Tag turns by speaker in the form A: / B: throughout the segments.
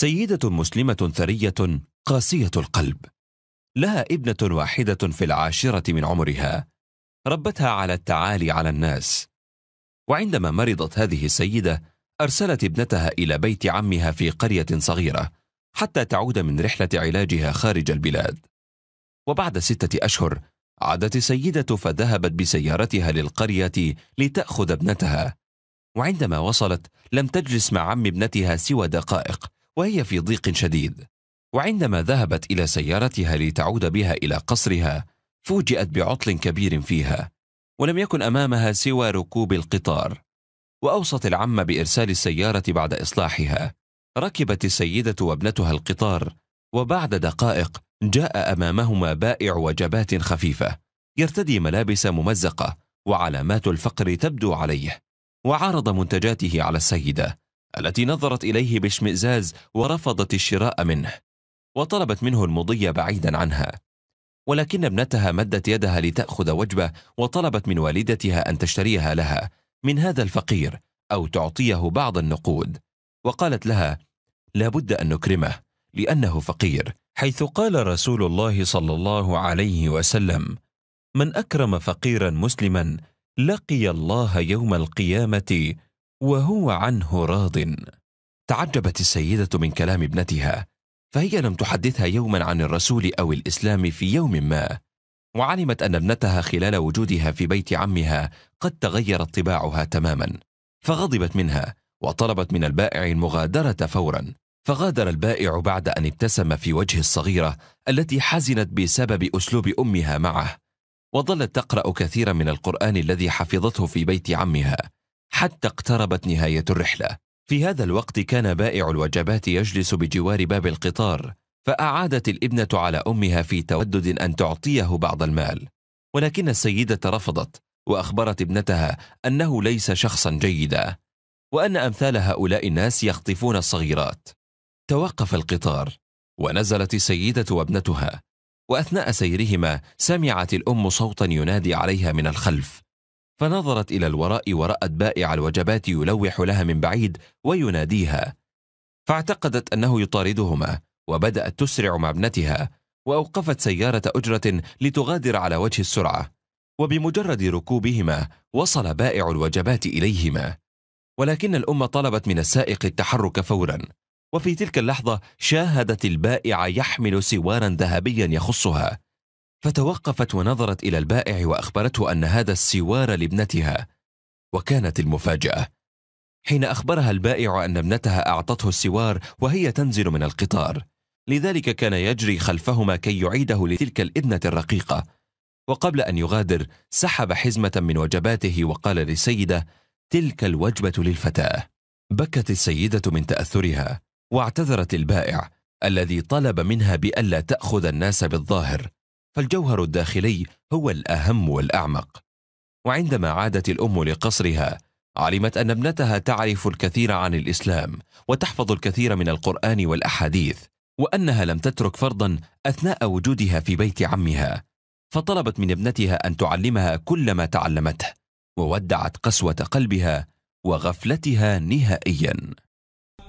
A: سيدة مسلمة ثرية قاسية القلب لها ابنة واحدة في العاشرة من عمرها ربتها على التعالي على الناس وعندما مرضت هذه السيدة أرسلت ابنتها إلى بيت عمها في قرية صغيرة حتى تعود من رحلة علاجها خارج البلاد وبعد ستة أشهر عادت السيدة فذهبت بسيارتها للقرية لتأخذ ابنتها وعندما وصلت لم تجلس مع عم ابنتها سوى دقائق وهي في ضيق شديد وعندما ذهبت الى سيارتها لتعود بها الى قصرها فوجئت بعطل كبير فيها ولم يكن امامها سوى ركوب القطار واوصت العم بارسال السياره بعد اصلاحها ركبت السيده وابنتها القطار وبعد دقائق جاء امامهما بائع وجبات خفيفه يرتدي ملابس ممزقه وعلامات الفقر تبدو عليه وعرض منتجاته على السيده التي نظرت إليه باشمئزاز ورفضت الشراء منه وطلبت منه المضي بعيدا عنها ولكن ابنتها مدت يدها لتأخذ وجبة وطلبت من والدتها أن تشتريها لها من هذا الفقير أو تعطيه بعض النقود وقالت لها لابد أن نكرمه لأنه فقير حيث قال رسول الله صلى الله عليه وسلم من أكرم فقيرا مسلما لقي الله يوم القيامة وهو عنه راض تعجبت السيده من كلام ابنتها فهي لم تحدثها يوما عن الرسول او الاسلام في يوم ما وعلمت ان ابنتها خلال وجودها في بيت عمها قد تغيرت طباعها تماما فغضبت منها وطلبت من البائع المغادره فورا فغادر البائع بعد ان ابتسم في وجه الصغيره التي حزنت بسبب اسلوب امها معه وظلت تقرا كثيرا من القران الذي حفظته في بيت عمها حتى اقتربت نهاية الرحلة في هذا الوقت كان بائع الوجبات يجلس بجوار باب القطار فأعادت الابنة على أمها في تودد أن تعطيه بعض المال ولكن السيدة رفضت وأخبرت ابنتها أنه ليس شخصا جيدا وأن أمثال هؤلاء الناس يخطفون الصغيرات توقف القطار ونزلت السيدة وابنتها وأثناء سيرهما سمعت الأم صوتا ينادي عليها من الخلف فنظرت إلى الوراء ورأت بائع الوجبات يلوح لها من بعيد ويناديها فاعتقدت أنه يطاردهما وبدأت تسرع مع ابنتها وأوقفت سيارة أجرة لتغادر على وجه السرعة وبمجرد ركوبهما وصل بائع الوجبات إليهما ولكن الأم طلبت من السائق التحرك فورا وفي تلك اللحظة شاهدت البائع يحمل سوارا ذهبيا يخصها فتوقفت ونظرت إلى البائع وأخبرته أن هذا السوار لابنتها وكانت المفاجأة حين أخبرها البائع أن ابنتها أعطته السوار وهي تنزل من القطار لذلك كان يجري خلفهما كي يعيده لتلك الابنة الرقيقة وقبل أن يغادر سحب حزمة من وجباته وقال للسيدة تلك الوجبة للفتاة بكت السيدة من تأثرها واعتذرت البائع الذي طلب منها بألا تأخذ الناس بالظاهر فالجوهر الداخلي هو الأهم والأعمق وعندما عادت الأم لقصرها علمت أن ابنتها تعرف الكثير عن الإسلام وتحفظ الكثير من القرآن والأحاديث وأنها لم تترك فرضا أثناء وجودها في بيت عمها فطلبت من ابنتها أن تعلمها كل ما تعلمته وودعت قسوة قلبها وغفلتها نهائياً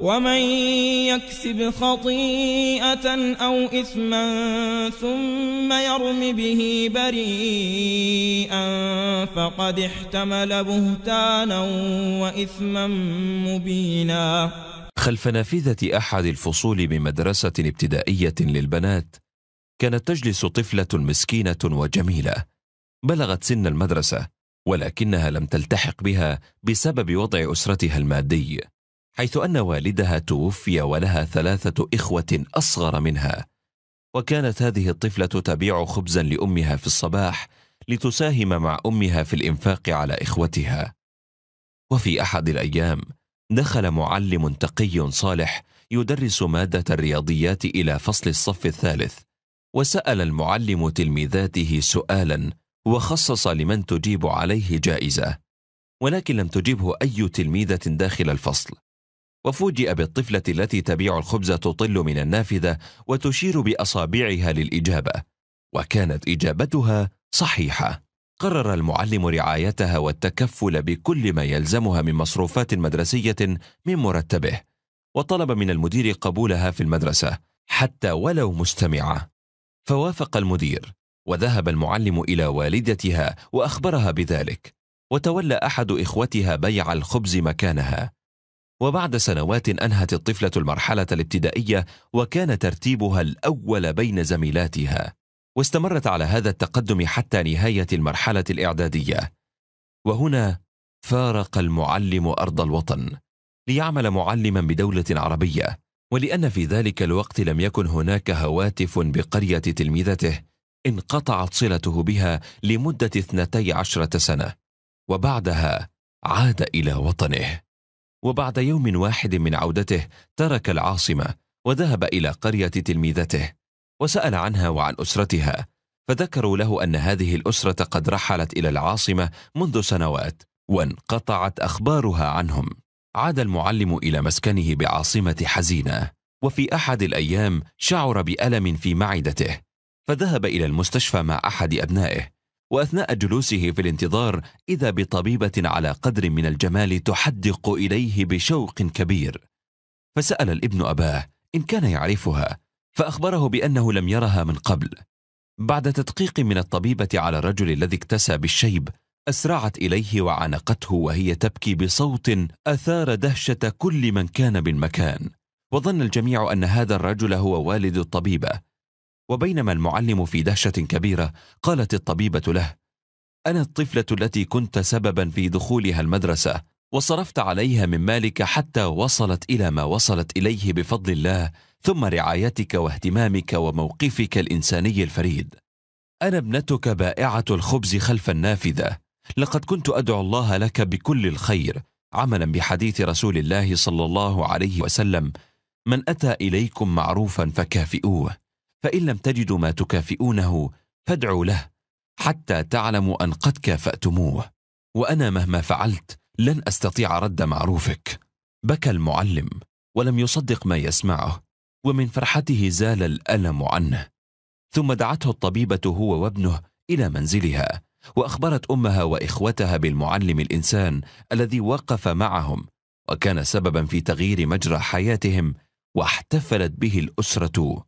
B: ومن يكسب خطيئة أو إثما ثم يرم به بريئا فقد احتمل بهتانا وإثما مبينا
A: خلف نافذة أحد الفصول بمدرسة ابتدائية للبنات كانت تجلس طفلة مسكينة وجميلة بلغت سن المدرسة ولكنها لم تلتحق بها بسبب وضع أسرتها المادي حيث أن والدها توفي ولها ثلاثة إخوة أصغر منها وكانت هذه الطفلة تبيع خبزا لأمها في الصباح لتساهم مع أمها في الإنفاق على إخوتها وفي أحد الأيام دخل معلم تقي صالح يدرس مادة الرياضيات إلى فصل الصف الثالث وسأل المعلم تلميذاته سؤالا وخصص لمن تجيب عليه جائزة ولكن لم تجبه أي تلميذة داخل الفصل وفوجئ بالطفلة التي تبيع الخبز تطل من النافذة وتشير بأصابعها للإجابة وكانت إجابتها صحيحة قرر المعلم رعايتها والتكفل بكل ما يلزمها من مصروفات مدرسية من مرتبه وطلب من المدير قبولها في المدرسة حتى ولو مستمعة فوافق المدير وذهب المعلم إلى والدتها وأخبرها بذلك وتولى أحد إخوتها بيع الخبز مكانها وبعد سنوات أنهت الطفلة المرحلة الابتدائية وكان ترتيبها الأول بين زميلاتها واستمرت على هذا التقدم حتى نهاية المرحلة الإعدادية وهنا فارق المعلم أرض الوطن ليعمل معلما بدولة عربية ولأن في ذلك الوقت لم يكن هناك هواتف بقرية تلميذته انقطعت صلته بها لمدة اثنتي عشرة سنة وبعدها عاد إلى وطنه وبعد يوم واحد من عودته ترك العاصمة وذهب إلى قرية تلميذته وسأل عنها وعن أسرتها فذكروا له أن هذه الأسرة قد رحلت إلى العاصمة منذ سنوات وانقطعت أخبارها عنهم عاد المعلم إلى مسكنه بعاصمة حزينة وفي أحد الأيام شعر بألم في معدته فذهب إلى المستشفى مع أحد أبنائه واثناء جلوسه في الانتظار اذا بطبيبه على قدر من الجمال تحدق اليه بشوق كبير فسال الابن اباه ان كان يعرفها فاخبره بانه لم يرها من قبل بعد تدقيق من الطبيبه على الرجل الذي اكتسى بالشيب اسرعت اليه وعانقته وهي تبكي بصوت اثار دهشه كل من كان بالمكان وظن الجميع ان هذا الرجل هو والد الطبيبه وبينما المعلم في دهشة كبيرة قالت الطبيبة له أنا الطفلة التي كنت سببا في دخولها المدرسة وصرفت عليها من مالك حتى وصلت إلى ما وصلت إليه بفضل الله ثم رعايتك واهتمامك وموقفك الإنساني الفريد أنا ابنتك بائعة الخبز خلف النافذة لقد كنت أدعو الله لك بكل الخير عملا بحديث رسول الله صلى الله عليه وسلم من أتى إليكم معروفا فكافئوه فان لم تجدوا ما تكافئونه فادعوا له حتى تعلموا ان قد كافاتموه وانا مهما فعلت لن استطيع رد معروفك بكى المعلم ولم يصدق ما يسمعه ومن فرحته زال الالم عنه ثم دعته الطبيبه هو وابنه الى منزلها واخبرت امها واخوتها بالمعلم الانسان الذي وقف معهم وكان سببا في تغيير مجرى حياتهم واحتفلت به الاسره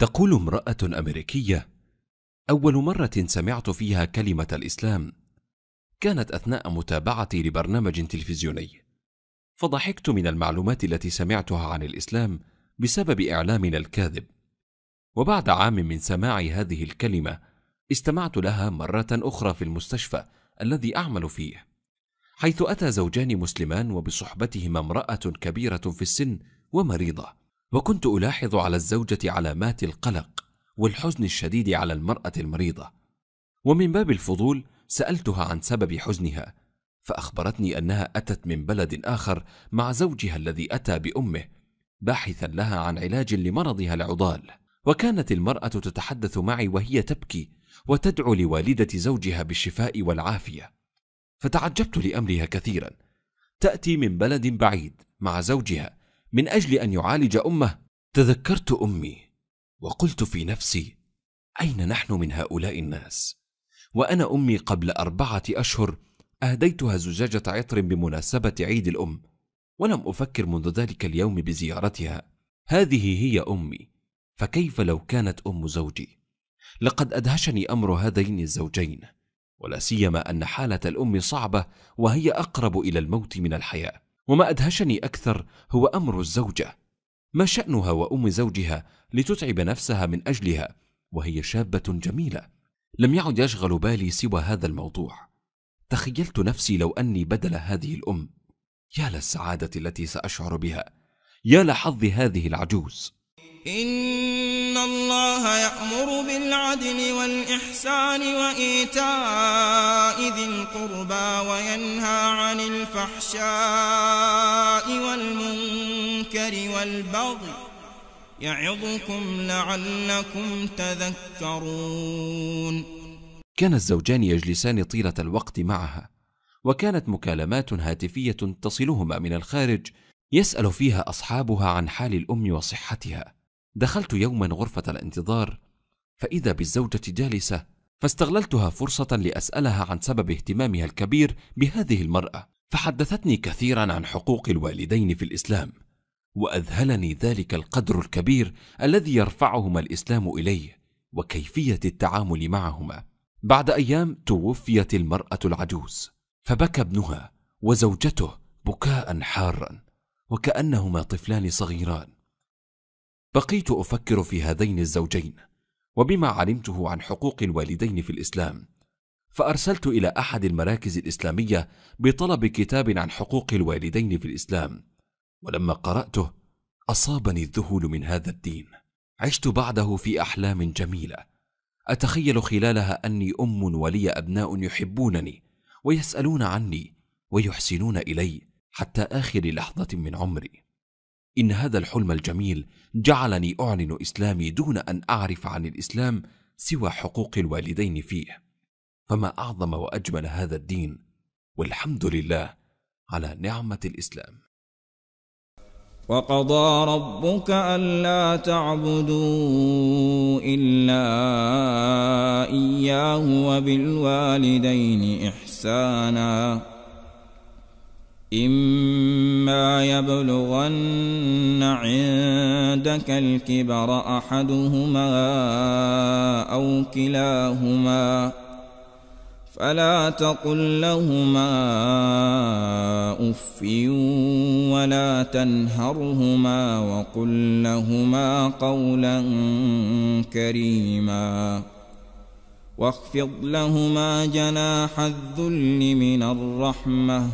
A: تقول امراه امريكيه اول مره سمعت فيها كلمه الاسلام كانت اثناء متابعتي لبرنامج تلفزيوني فضحكت من المعلومات التي سمعتها عن الاسلام بسبب اعلامنا الكاذب وبعد عام من سماع هذه الكلمه استمعت لها مره اخرى في المستشفى الذي اعمل فيه حيث اتى زوجان مسلمان وبصحبتهما امراه كبيره في السن ومريضه وكنت الاحظ على الزوجه علامات القلق والحزن الشديد على المراه المريضه ومن باب الفضول سالتها عن سبب حزنها فاخبرتني انها اتت من بلد اخر مع زوجها الذي اتى بامه باحثا لها عن علاج لمرضها العضال وكانت المراه تتحدث معي وهي تبكي وتدعو لوالده زوجها بالشفاء والعافيه فتعجبت لامرها كثيرا تاتي من بلد بعيد مع زوجها من اجل ان يعالج امه تذكرت امي وقلت في نفسي اين نحن من هؤلاء الناس وانا امي قبل اربعه اشهر اهديتها زجاجه عطر بمناسبه عيد الام ولم افكر منذ ذلك اليوم بزيارتها هذه هي امي فكيف لو كانت ام زوجي لقد ادهشني امر هذين الزوجين ولا سيما ان حاله الام صعبه وهي اقرب الى الموت من الحياه وما أدهشني أكثر هو أمر الزوجة ما شأنها وأم زوجها لتتعب نفسها من أجلها وهي شابة جميلة لم يعد يشغل بالي سوى هذا الموضوع تخيلت نفسي لو أني بدل هذه الأم يا للسعادة التي سأشعر بها يا لحظ هذه
B: العجوز إن الله يأمر بالعدل والإحسان وإيتاء ذي القربى وينهى عن الفحشاء والمنكر والبغي يعظكم لعلكم تذكرون
A: كان الزوجان يجلسان طيلة الوقت معها وكانت مكالمات هاتفية تصلهما من الخارج يسأل فيها أصحابها عن حال الأم وصحتها دخلت يوما غرفة الانتظار فإذا بالزوجة جالسة فاستغللتها فرصة لأسألها عن سبب اهتمامها الكبير بهذه المرأة، فحدثتني كثيرا عن حقوق الوالدين في الإسلام، وأذهلني ذلك القدر الكبير الذي يرفعهما الإسلام إليه، وكيفية التعامل معهما. بعد أيام توفيت المرأة العجوز، فبكى ابنها وزوجته بكاء حارا، وكأنهما طفلان صغيران. بقيت أفكر في هذين الزوجين، وبما علمته عن حقوق الوالدين في الاسلام فارسلت الى احد المراكز الاسلاميه بطلب كتاب عن حقوق الوالدين في الاسلام ولما قراته اصابني الذهول من هذا الدين عشت بعده في احلام جميله اتخيل خلالها اني ام ولي ابناء يحبونني ويسالون عني ويحسنون الي حتى اخر لحظه من عمري إن هذا الحلم الجميل جعلني أعلن إسلامي دون أن أعرف عن الإسلام سوى حقوق الوالدين فيه فما أعظم وأجمل هذا الدين والحمد لله
B: على نعمة الإسلام وقضى ربك ألا تعبدوا إلا إياه وبالوالدين إحساناً إما يبلغن عندك الكبر أحدهما أو كلاهما فلا تقل لهما أف ولا تنهرهما وقل لهما قولا كريما واخفض لهما جناح الذل من الرحمه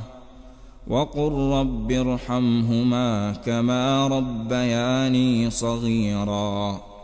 B: وقل رب ارحمهما كما ربياني صغيراً